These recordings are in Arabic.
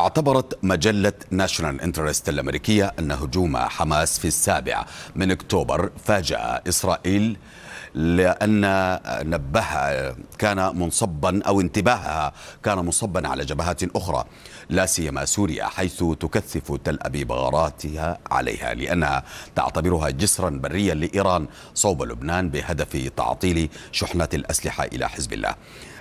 اعتبرت مجلة ناشونال انترست الأمريكية أن هجوم حماس في السابع من أكتوبر فاجأ إسرائيل لأن نبهها كان منصبا أو انتباهها كان منصبا على جبهات أخرى لا سيما سوريا حيث تكثف تل أبيب غاراتها عليها لأنها تعتبرها جسرا بريا لإيران صوب لبنان بهدف تعطيل شحنات الأسلحة إلى حزب الله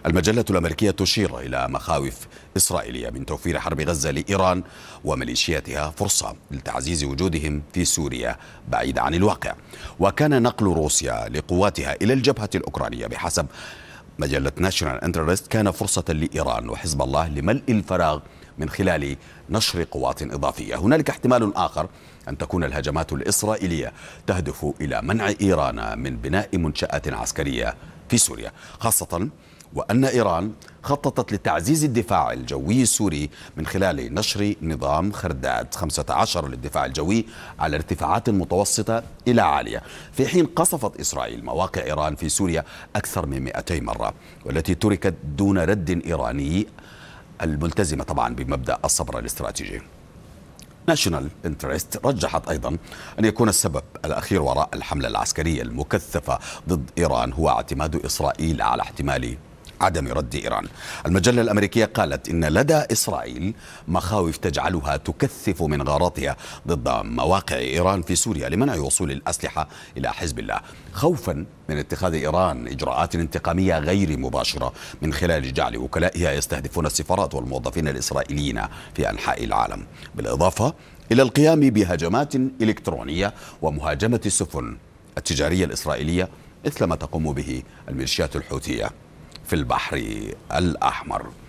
المجلة الأمريكية تشير إلى مخاوف إسرائيلية من توفير حرب غزة لإيران وميليشياتها فرصة لتعزيز وجودهم في سوريا بعيد عن الواقع وكان نقل روسيا لقواتها إلى الجبهة الأوكرانية بحسب مجلة ناشونال انترست كان فرصة لإيران وحزب الله لملء الفراغ من خلال نشر قوات إضافية هنالك احتمال آخر أن تكون الهجمات الإسرائيلية تهدف إلى منع إيران من بناء منشأة عسكرية في سوريا خاصة وأن إيران خططت لتعزيز الدفاع الجوي السوري من خلال نشر نظام خرداد 15 للدفاع الجوي على ارتفاعات متوسطة إلى عالية في حين قصفت إسرائيل مواقع إيران في سوريا أكثر من 200 مرة والتي تركت دون رد إيراني الملتزمة طبعا بمبدأ الصبر الاستراتيجي ناشونال انترست رجحت ايضا ان يكون السبب الاخير وراء الحمله العسكريه المكثفه ضد ايران هو اعتماد اسرائيل على احتمال عدم رد إيران المجلة الأمريكية قالت إن لدى إسرائيل مخاوف تجعلها تكثف من غاراتها ضد مواقع إيران في سوريا لمنع وصول الأسلحة إلى حزب الله خوفا من اتخاذ إيران إجراءات انتقامية غير مباشرة من خلال جعل وكلائها يستهدفون السفارات والموظفين الإسرائيليين في أنحاء العالم بالإضافة إلى القيام بهجمات إلكترونية ومهاجمة السفن التجارية الإسرائيلية مثل ما تقوم به الميليشيات الحوثية في البحر الأحمر